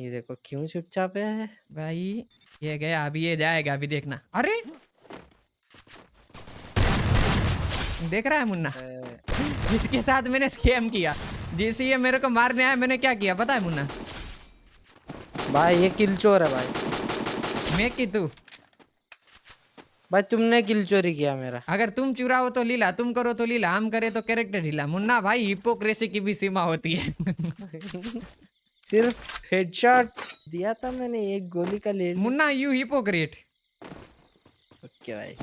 ये देखो क्यों चुपचाप है भाई ये गया अभी ये जाएगा अभी देखना अरे देख रहा है मुन्ना जिसके साथ मैंने स्कैम किया जैसे ये मेरे को मारने आया मैंने क्या किया पता है मुन्ना भाई ये किल चोर है भाई मैं की तू भाई तुमने किल चोरी किया मेरा अगर तुम चुराओ तो लीला तुम करो तो लीला हम करे तो कैरेक्टर ढीला मुन्ना भाई हिपोक्रेसी की भी सीमा होती है सिर्फ हेडशॉट दिया था मैंने एक गोली का ले मुन्ना यू हिपोक्रेट ओके भाई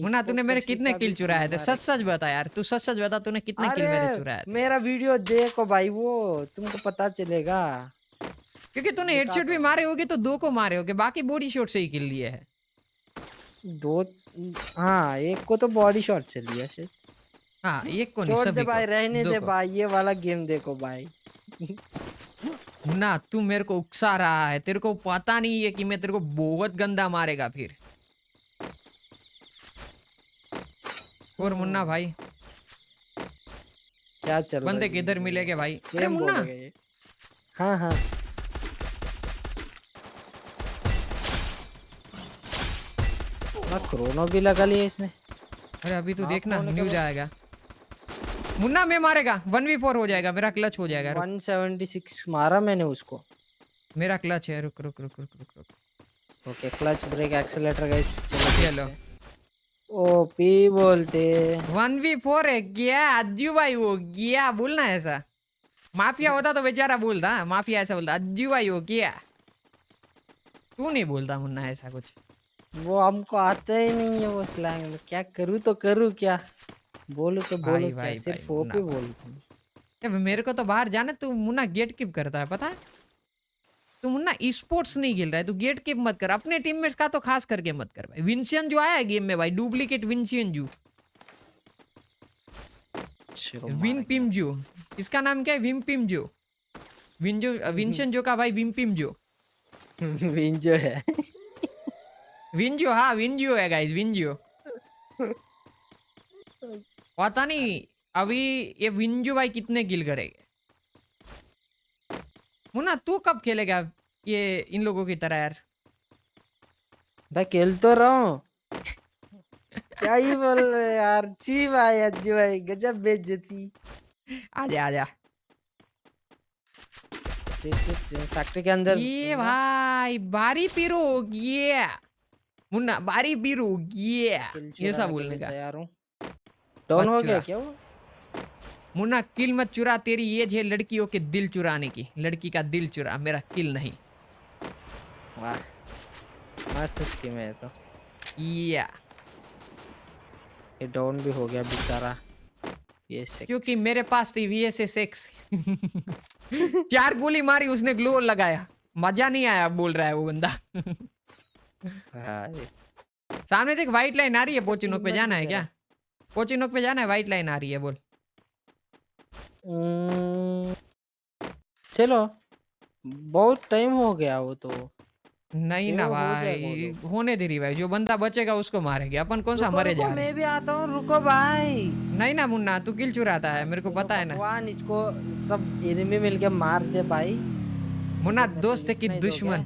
मुन्ना तूने मेरे कितने किल चुराए थे सच सच बता यार तू सच सच बता तूने कितने किल मेरे चुराए थे मेरा वीडियो देखो भाई वो तुमको पता चलेगा क्योंकि तूने हेडशॉट तो भी मारे होगे तो दो को मारे होगे बाकी बॉडी शॉट से ही किल लिए है दो हाँ एक को तो बॉडी शॉट से लिया शायद हाँ ये दे भाई रहने दे भाई ये वाला गेम देखो भाई ना तू मेरे को उकसा रहा है तेरे को पता नहीं है कि मैं तेरे को बहुत गंदा मारेगा फिर और हम्म। मुन्ना भाई क्या चल बंदे किधर मिलेंगे भाई अरे मुन्ना हाँ हाँ क्रोनो भी लगा लिया इसने अरे अभी तू तो देखना न्यूज आएगा मुन्ना मैं मारेगा वन वी फोर हो जाएगा मेरा क्लच हो जाएगा वन सेवेंटी सिक्स मारा मैंने उसको मेरा क्लच है रुक रुक रुक रुक रुक रुक okay clutch brake accelerator guys चलो चलो ओपी बोलते 1v4 है क्या अज्जू भाई हो गया बोलना ऐसा माफिया होता तो बेचारा बोलता माफिया ऐसा बोलता अज्जू भाई हो गया तू नहीं बोलता मुन्ना ऐसा कुछ वो हमको आता ही नहीं है वो स्लैंग में क्या करूँ तो करूँ क्या बोलो तो बोलो भाई, भाई, सिर्फ ओपी पे बोलो तुम मेरे को तो बाहर जाने तू मुन्ना गेट कीप करता है पता है तू मुन्ना स्पोर्ट्स नहीं खेल रहा है तू गेट कीप मत कर अपने टीममेट्स का तो खास करके मत कर भाई विंसियन जो आया गेम में भाई डुप्लीकेट विंसियन जू विन पिम जो इसका नाम क्या है विम पिम जो विन जो विंशन जो का भाई विम पिम जो विन जो है विन जो हाँ विन जो है गाइस विन जो पता नहीं हाँ अभी ये विंजू भाई कितने किल करेंगे मुना तू कब खेलेगा ये इन लोगों की तरह यार भाई खेल तो रहा हूँ क्या ही बोल रहे यार ची भाई अज्जू भाई गजब बेइज्जती आ जा आ जा फैक्ट्री के अंदर ये भाई बारी पीरू ये मुन्ना बारी पीरू ये ये सब बोलने का तैयार हूँ डाउन हो गया क्या वो मुन्ना किल मत चुरा तेरी ये जे लड़कियों के दिल चुराने की लड़की का दिल चुरा मेरा किल नहीं वाह मस्त स्कीम है तो या ये डाउन भी हो गया बेचारा क्योंकि मेरे पास थी वी एस एस एक्स चार गोली मारी उसने ग्लोर लगाया मजा नहीं आया बोल रहा है वो बंदा हाँ, सामने देख व्हाइट लाइन आ रही है बोचिनोक पे जाना है क्या कोचिंग नोक पे जाना है वाइट लाइन आ रही है बोल हम्म, चलो बहुत टाइम हो गया वो तो नहीं ना भाई होने दे रही भाई जो बंदा बचेगा उसको मारेंगे अपन कौन सा मरे जा मैं भी आता हूँ रुको भाई नहीं ना मुन्ना तू किल चुराता है मेरे को पता है ना भगवान इसको सब एनिमी मिलके मार दे भाई मुन्ना दोस्त तो की तो दुश्मन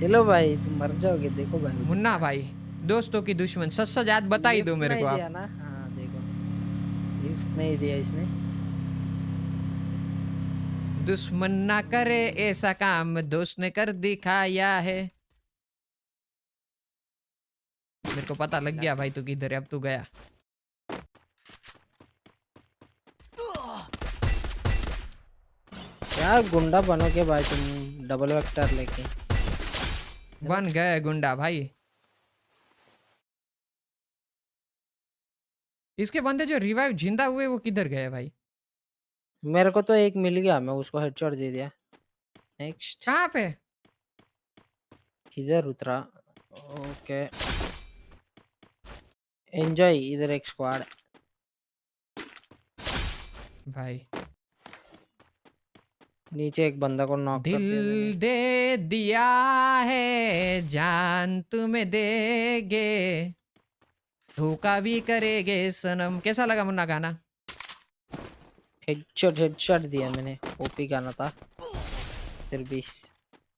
चलो भाई तुम मर जाओगे देखो भाई मुन्ना भाई दोस्तों की दुश्मन सच सच जात बता ही दो मेरे को आप ना हाँ देखो गिफ्ट नहीं दिया इसने दुश्मन ना करे ऐसा काम दोस्त ने कर दिखाया है मेरे को पता लग गया भाई तू किधर है अब तू गया क्या गुंडा बनोगे भाई तुम डबल वेक्टर लेके बन गए गुंडा भाई इसके बंदे जो रिवाइव जिंदा हुए वो किधर गए भाई मेरे को तो एक मिल गया मैं उसको हेडशॉट दे दिया नेक्स्ट कहां पे इधर उतरा ओके एंजॉय इधर एक स्क्वाड भाई नीचे एक बंदा को नॉक दिल दे दिया है जान तुम्हें देगे धोखा भी करेगे सनम कैसा लगा मुन्ना गाना हेडशॉट हेडशॉट दिया मैंने ओपी गाना था फिर भी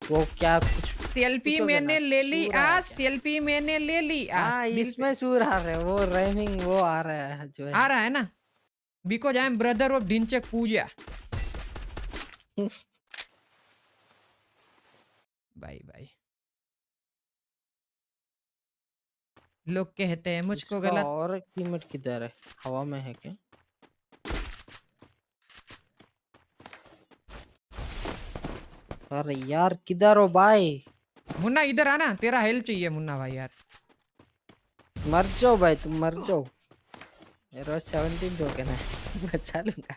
वो क्या कुछ सेल्फी मैंने ले ली आज सेल्फी मैंने ले ली आज इसमें सुर आ रहा है वो राइमिंग वो आ रहा है जो है आ रहा है ना because I am brother of डिंचे पूजा बाय बाय लोग कहते हैं मुझको गलत और कीमत किधर है हवा में है क्या अरे यार किधर हो भाई मुन्ना इधर आना तेरा हेल्प चाहिए मुन्ना भाई यार मर जाओ भाई तुम मर जाओ मेरा सेवनटीन टोकन ना बचा लूंगा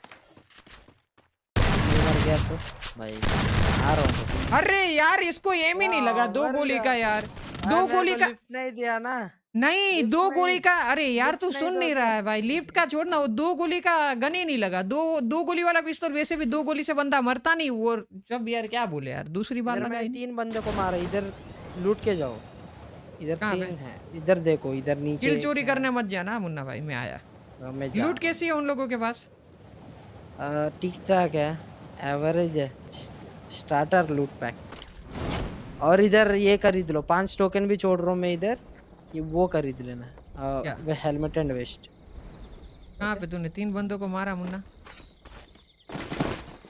मर गया तो भाई आ रहा हूँ तो। अरे यार इसको एम ही नहीं हाँ, लगा दो गोली का यार दो गोली का नहीं दिया ना नहीं दो गोली का अरे यार तू सुन नहीं रहा है भाई लिफ्ट का छोड़ ना वो दो गोली का गन ही नहीं लगा दो दो गोली वाला पिस्तौल वैसे भी दो गोली से बंदा मरता नहीं वो जब यार क्या बोले यार दूसरी बार लगा तीन बंदे को मारा इधर लूट के जाओ इधर है इधर देखो इधर नीचे चिल चोरी करने मत जाना मुन्ना भाई मैं आया हाँ, लूट कैसी है उन लोगों के पास ठीक ठाक है एवरेज है स्टार्टर लूट पैक और इधर ये खरीद लो पांच टोकन भी छोड़ रहा हूँ मैं इधर ये वो खरीद लेना वे हेलमेट एंड वेस्ट कहाँ पे तूने तीन बंदों को मारा मुन्ना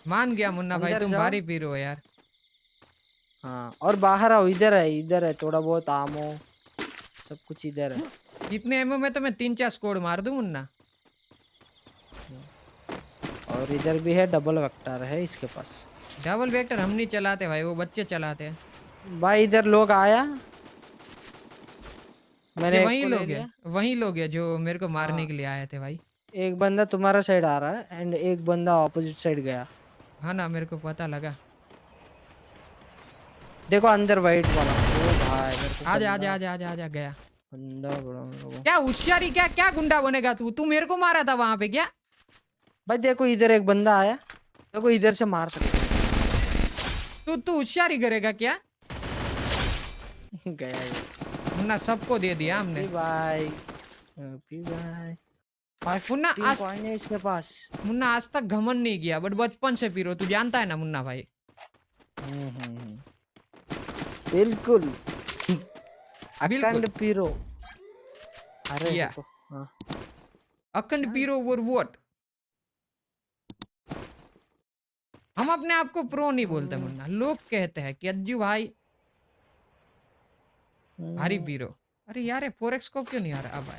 मान गया मुन्ना भाई तुम भारी पी रहे हो यार हाँ और बाहर आओ इधर है इधर है थोड़ा बहुत आमो सब कुछ इधर है इतने एमओ में तो मैं तीन चार स्कोड मार दूं मुन्ना और इधर भी है डबल वेक्टर है इसके पास डबल वेक्टर हम नहीं चलाते भाई वो बच्चे चलाते हैं भाई इधर लोग आया मैंने वही लोग है वही लोग है जो मेरे को मारने हाँ। के लिए आए थे भाई एक बंदा तुम्हारा साइड आ रहा है एंड एक बंदा ऑपोजिट साइड गया हाँ ना मेरे को पता लगा देखो अंदर वाइट वाला ओ भाई मेरे को आजा आजा आजा आजा गया बंदा बड़ा मेरे को क्या होशियारी क्या क्या गुंडा बनेगा तू तू मेरे को मारा था वहां पे क्या भाई देखो इधर एक बंदा आया देखो इधर से मार सकते तू तू होशियारी करेगा क्या गया ये। वरना सबको दे दिया हमने भाई भाई मुन्ना आज इसके पास मुन्ना आज तक घमन नहीं किया बट बचपन से पीरो तू जानता है ना मुन्ना भाई हम्म, हम्म, हम्म। बिल्कुल अखंड पीरो अरे या हाँ। अखंड हाँ। पीरो और व्हाट हम अपने आप को प्रो नहीं बोलते मुन्ना लोग कहते हैं कि अज्जू भाई भारी पी हम्म। अरे यार फोर एक्स को क्यों नहीं आ रहा अब